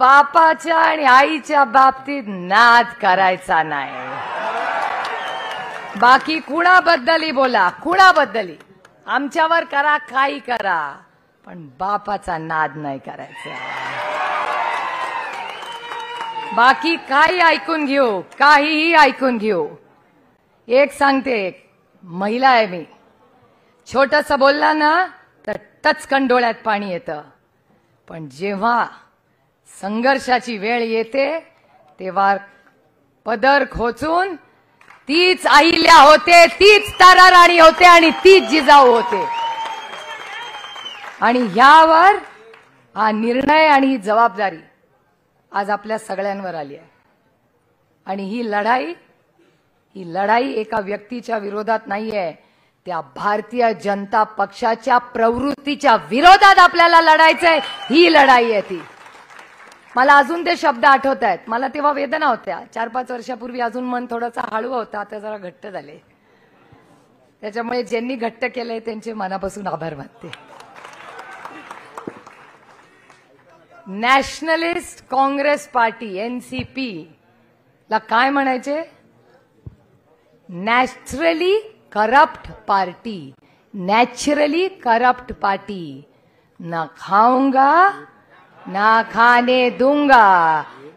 बापाच्या आणि आईच्या बाबतीत नाद करायचा नाही बाकी कुणाबद्दलही बोला कुणाबद्दलही आमच्यावर करा काही करा पण बापाचा नाद नाही करायचा बाकी काही ऐकून घेऊ काहीही ऐकून घेऊ एक सांगते एक महिला आहे मी छोटस बोलला ना तर टचकन डोळ्यात पाणी येतं पण जेव्हा संघर्षाची वेळ येते तेव्हा पदर खोचून तीच आईल्या होते तीच ताराराणी होते आणि तीच जिजाऊ होते आणि यावर हा निर्णय आणि ही जबाबदारी आज आपल्या सगळ्यांवर आली आहे आणि ही लढाई ही लढाई एका व्यक्तीच्या विरोधात नाहीये त्या भारतीय जनता पक्षाच्या प्रवृत्तीच्या विरोधात आपल्याला लढायचंय ही लढाई आहे ती मला अजून ते शब्द आठवत आहेत मला तेव्हा वेदना होत्या चार पाच वर्षापूर्वी अजून मन थोडासा हळू होता आता जरा घट्ट झाले त्याच्यामुळे ज्यांनी घट्ट केलंय त्यांचे मनापासून आभार मानते नॅशनलिस्ट काँग्रेस पार्टी एनसीपी ला काय म्हणायचे naturally corrupt party naturally corrupt party ना खाऊंगा ना खाने दूंगा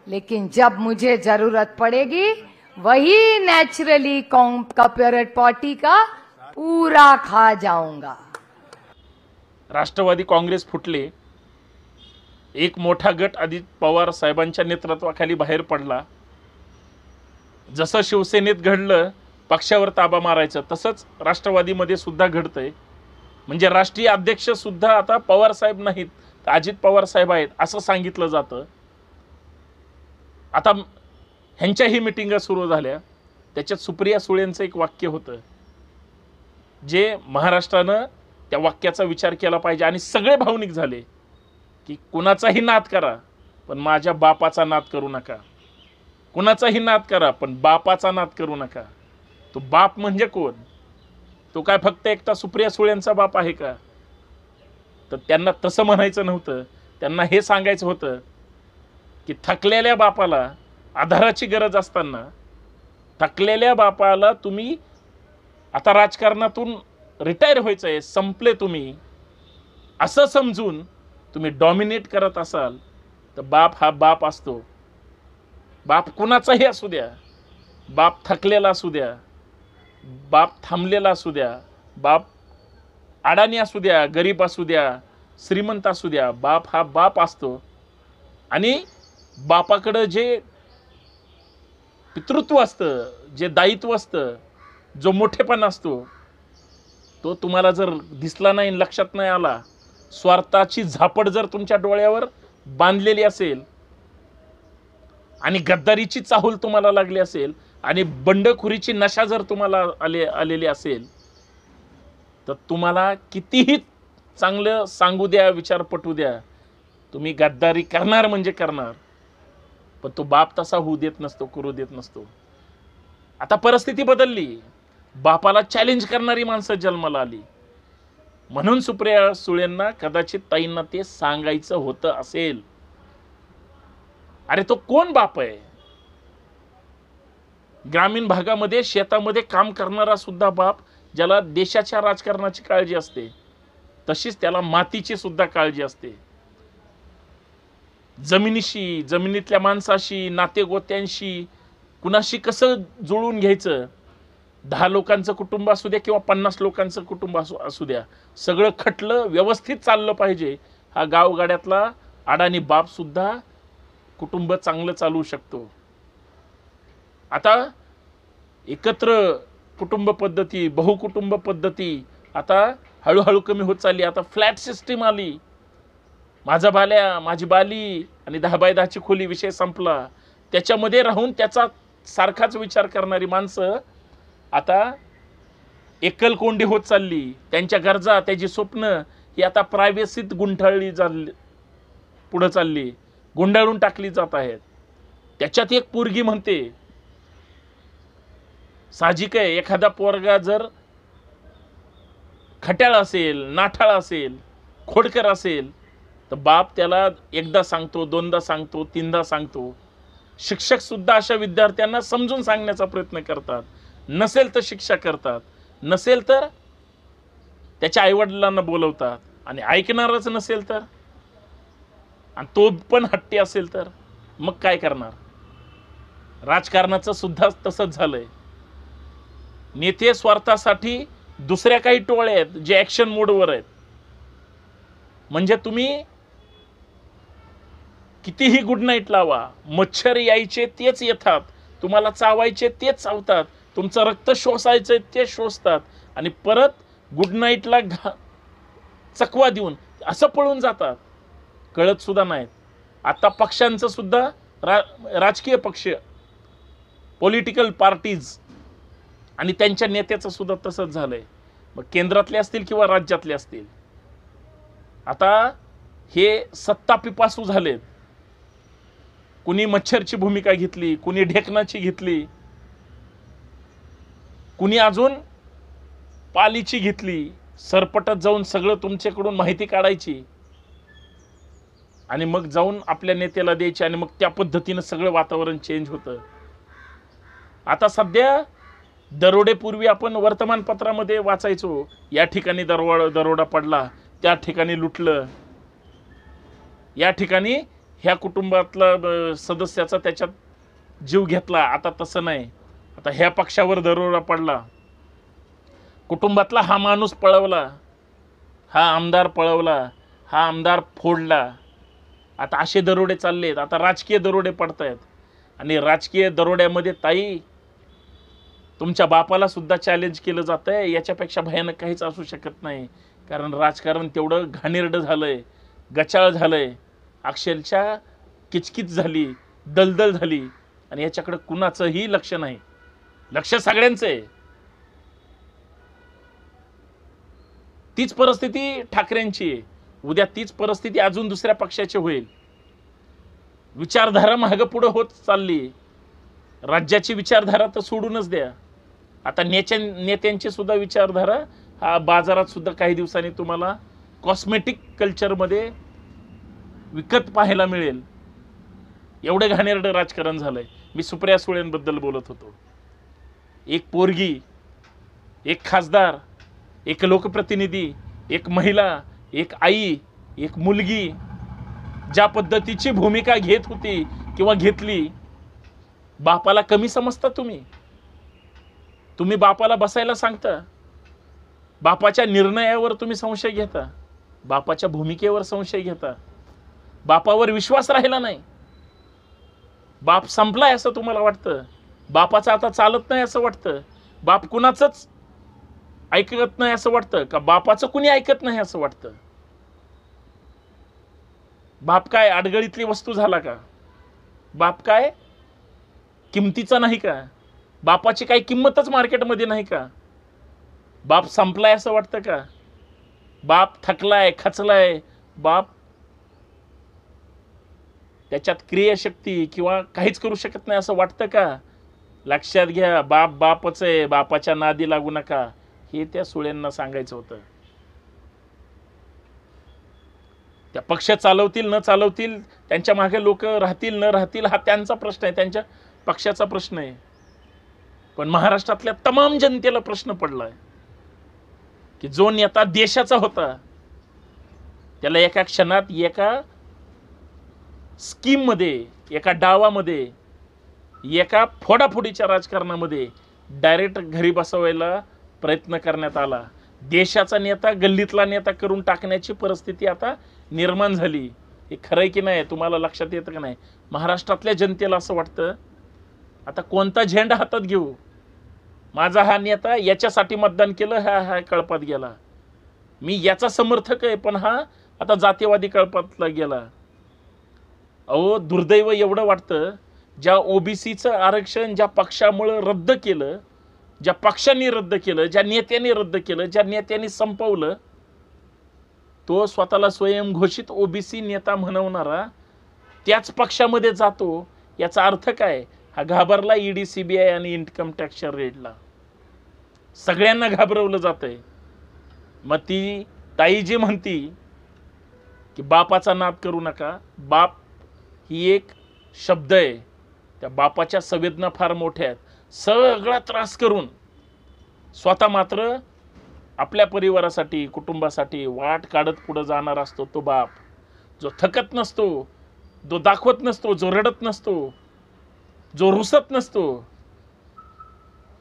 लेकिन जब मुझे जरूरत पड़ेगी वही नेचुरली कॉम्परेट पार्टी का पूरा खा जाऊंगा राष्ट्रवादी काँग्रेस फुटले एक मोठा गट अजित पवार साहेबांच्या नेतृत्वाखाली बाहेर पडला जसं शिवसेनेत घडलं पक्षावर ताबा मारायचं तसंच राष्ट्रवादीमध्ये सुद्धा घडतंय म्हणजे राष्ट्रीय अध्यक्ष सुद्धा आता पवार साहेब नाहीत अजित पवार साहेब आहेत असं सांगितलं जातं आता ह्यांच्याही मिटिंगा सुरू झाल्या त्याच्यात सुप्रिया सुळेंचं एक वाक्य होतं जे महाराष्ट्रानं त्या वाक्याचा विचार केला पाहिजे आणि सगळे भावनिक झाले की कुणाचाही नाद करा पण माझ्या बापाचा नाद करू नका कुणाचाही नाद करा पण बापाचा नाद करू नका तो बाप म्हणजे कोण तो काय फक्त एकटा सुप्रिया सुळेंचा बाप आहे का तर त्यांना तसं म्हणायचं नव्हतं त्यांना हे सांगायचं होतं की थकलेल्या बापाला आधाराची गरज असताना थकलेल्या बापाला तुम्ही आता राजकारणातून रिटायर व्हायचं आहे संपले तुम्ही असं समजून तुम्ही डॉमिनेट करत असाल तर बाप हा बाप असतो बाप कुणाचाही असू द्या बाप थकलेला असू द्या बाप थांबलेला असू द्या बाप अडाणी असू द्या गरीब असू द्या श्रीमंत असू द्या बाप हा बाप असतो आणि बापाकडं जे पितृत्व असतं जे दायित्व असतं जो मोठेपण असतो तो तुम्हाला जर दिसला नाही लक्षात नाही आला स्वार्थाची झापड जर तुमच्या डोळ्यावर बांधलेली असेल आणि गद्दारीची चाहूल तुम्हाला लागली असेल आणि बंडखोरीची नशा जर तुम्हाला आले आलेली असेल तर तुम्हाला कितीही चांगलं सांगू द्या विचार पटू द्या तुम्ही गद्दारी करणार म्हणजे करणार पण तो बाप तसा होऊ देत नसतो करू देत नसतो आता परिस्थिती बदलली बापाला चॅलेंज करणारी माणसं जन्माला आली म्हणून सुप्रिया सुळेंना कदाचित ताईंना ते सांगायचं होतं असेल अरे तो कोण बाप आहे ग्रामीण भागामध्ये शेतामध्ये काम करणारा सुद्धा बाप ज्याला देशाच्या राजकारणाची काळजी असते तशीच त्याला मातीची सुद्धा काळजी असते जमिनीशी जमिनीतल्या माणसाशी नातेगोत्यांशी कुणाशी कसं जुळून घ्यायचं दहा लोकांचं कुटुंब असू द्या किंवा पन्नास लोकांचं कुटुंब असू असू द्या सगळं खटलं व्यवस्थित चाललं पाहिजे हा गावगाड्यातला अडाणी सुद्धा कुटुंब चांगलं चालवू शकतो आता एकत्र कुटुंब पद्धती बहुकुटुंब पद्धती आता हळूहळू कमी होत चालली आता फ्लॅट सिस्टीम आली माझा बाल्या माझी बाली आणि दहा बाय दहाची खोली विषय संपला त्याच्यामध्ये राहून त्याचा सारखाच विचार करणारी माणसं आता एकल कोंडी होत चालली त्यांच्या गरजा त्याची स्वप्न ही आता प्रायव्हसीत गुंठळली चालली पुढं चालली गुंडाळून टाकली जात आहेत त्याच्यात एक पोरगी म्हणते साहजिक आहे एखादा पोरगा जर खट्याळ असेल नाठाळ असेल खोडकर असेल तर बाप त्याला एकदा सांगतो दोनदा सांगतो तीनदा सांगतो शिक्षक सुद्धा अशा विद्यार्थ्यांना समजून सांगण्याचा प्रयत्न करतात नसेल तर शिक्षा करतात नसेल तर त्याच्या आईवडिलांना बोलवतात आणि ऐकणारच नसेल तर आणि तो पण हट्टी असेल तर मग काय करणार राजकारणाचं सुद्धा तसंच झालंय नेते स्वार्थासाठी दुसऱ्या काही टोळ्या आहेत जे ॲक्शन मोडवर आहेत म्हणजे तुम्ही कितीही गुड नाईट लावा मच्छर यायचे तेच येतात तुम्हाला चावायचे तेच चावतात तुमचं रक्त शोषायचं ते शोषतात आणि परत गुड नाईटला घा चकवा देऊन असं पळून जातात कळत सुद्धा नाहीत आता पक्षांचं सुद्धा रा राजकीय पक्ष पॉलिटिकल पार्टीज आणि त्यांच्या नेत्याचं सुद्धा तसंच झालंय मग केंद्रातले असतील किंवा राज्यातले असतील आता हे सत्ता पिपासू झालेत कुणी मच्छरची भूमिका घेतली कुणी ढेकणाची घेतली कुणी अजून पालीची घेतली सरपटत जाऊन सगळं तुमच्याकडून माहिती काढायची आणि मग जाऊन आपल्या नेत्याला द्यायची आणि मग त्या पद्धतीनं सगळं वातावरण चेंज होतं आता सध्या दरोडेपूर्वी आपण वर्तमानपत्रामध्ये वाचायचो या ठिकाणी दरोडा दरोडा पडला त्या ठिकाणी लुटलं या ठिकाणी ह्या कुटुंबातला सदस्याचा त्याच्यात जीव घेतला आता तसं नाही आता ह्या पक्षावर दरोडा पडला कुटुंबातला हा माणूस पळवला हा आमदार पळवला हा आमदार फोडला आता असे दरोडे चालले आहेत आता राजकीय दरोडे पडत आहेत आणि राजकीय दरोड्यामध्ये ताई तुमच्या बापाला सुद्धा चॅलेंज केलं जात आहे याच्यापेक्षा भयानक काहीच असू शकत नाही कारण राजकारण तेवढं घाणेरडं झालंय गचाळ झालंय अक्षरशः किचकिच झाली दलदल झाली आणि याच्याकडे कुणाचंही लक्ष नाही लक्ष सगळ्यांचं आहे तीच परिस्थिती ठाकरेंची आहे उद्या तीच परिस्थिती अजून दुसऱ्या पक्षाची होईल विचारधारा मागं पुढं होत चालली राज्याची विचारधारा तर सोडूनच द्या आता नेच्या नेत्यांची सुद्धा विचारधारा हा बाजारात सुद्धा काही दिवसांनी तुम्हाला कॉस्मेटिक कल्चरमध्ये विकत पाहायला मिळेल एवढं घाणेरडं राजकारण झालंय मी सुप्रिया सुळेंबद्दल बोलत होतो एक पोरगी एक खासदार एक लोकप्रतिनिधी एक महिला एक आई एक मुलगी ज्या पद्धतीची भूमिका घेत होती किंवा घेतली बापाला कमी समजता तुम्ही तुम्ही बापाला बसायला सांगता बापाच्या निर्णयावर तुम्ही संशय घेता बापाच्या भूमिकेवर संशय घेता बापावर विश्वास राहिला नाही बाप संपलाय असं तुम्हाला वाटतं बापाचं आता चालत नाही असं वाटतं बाप कुणाचंच ऐकत नाही असं वाटतं का बापाचं कुणी ऐकत नाही असं वाटतं बाप काय अडगळीतली वस्तू झाला का बाप काय किमतीचा नाही का बापाची काही किंमतच मार्केटमध्ये नाही का बाप संपलाय असं वाटतं का बाप थकलाय खचलाय बाप त्याच्यात क्रियाशक्ती किंवा काहीच करू शकत नाही असं वाटतं का लक्षात घ्या बाप बापच आहे बापाच्या नादी लागू नका हे त्या सुळ्यांना सांगायचं होतं त्या पक्ष चालवतील न चालवतील त्यांच्या मागे लोक राहतील न राहतील हा त्यांचा प्रश्न आहे त्यांच्या पक्षाचा प्रश्न आहे पण महाराष्ट्रातल्या तमाम जनतेला प्रश्न पडलाय की जो नेता देशाचा होता त्याला एका क्षणात एका स्कीममध्ये एका डावामध्ये एका फोडाफोडीच्या राजकारणामध्ये डायरेक्ट घरी बसवायला प्रयत्न करण्यात आला देशाचा नेता गल्लीतला नेता करून टाकण्याची परिस्थिती आता निर्माण झाली हे खरंय की नाही तुम्हाला लक्षात येतं का नाही महाराष्ट्रातल्या जनतेला असं वाटतं आता कोणता झेंडा हातात घेऊ माझा हा नेता याच्यासाठी मतदान केलं हा हा कळपात गेला मी याचा समर्थक आहे पण हा आता जातीवादी कळपातला गेला अहो दुर्दैव एवढं वाटतं ज्या ओबीसीचं आरक्षण ज्या पक्षामुळं रद्द केलं ज्या पक्षांनी रद्द केलं ज्या नेत्यांनी रद्द केलं ज्या नेत्यांनी संपवलं तो स्वतःला स्वयंघोषित ओबीसी नेता म्हणवणारा त्याच पक्षामध्ये जातो याचा अर्थ काय हा घाबरला E D C B I आणि इन्कम टॅक्सच्या रेडला सगळ्यांना घाबरवलं जातंय मग ती ताई जी म्हणती की बापाचा नाद करू नका बाप ही एक शब्द आहे त्या बापाच्या संवेदना फार मोठ्या आहेत सगळा त्रास करून स्वतः मात्र आपल्या परिवारासाठी कुटुंबासाठी वाट काढत पुढं जाणार असतो तो बाप जो थकत नसतो जो दाखवत नसतो जो रडत नसतो जो रुसत नसतो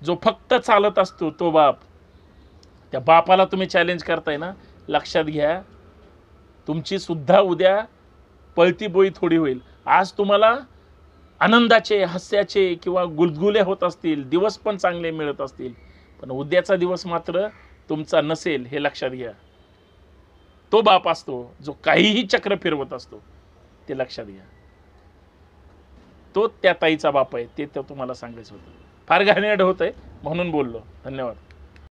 जो फक्त चालत असतो तो बाप त्या बापाला तुम्ही चॅलेंज करताय ना लक्षात घ्या तुमची सुद्धा उद्या पळती बोई थोडी होईल आज तुम्हाला आनंदाचे हास्याचे किंवा गुलगुले होत असतील दिवस पण चांगले मिळत असतील पण उद्याचा दिवस मात्र तुमचा नसेल हे लक्षात घ्या तो बाप असतो जो काहीही चक्र फिरवत असतो ते लक्षात घ्या तो त्या ताईचा बाप आहे ते तर तुम्हाला सांगायचं होतं फार घाणेरड होत आहे म्हणून बोललो धन्यवाद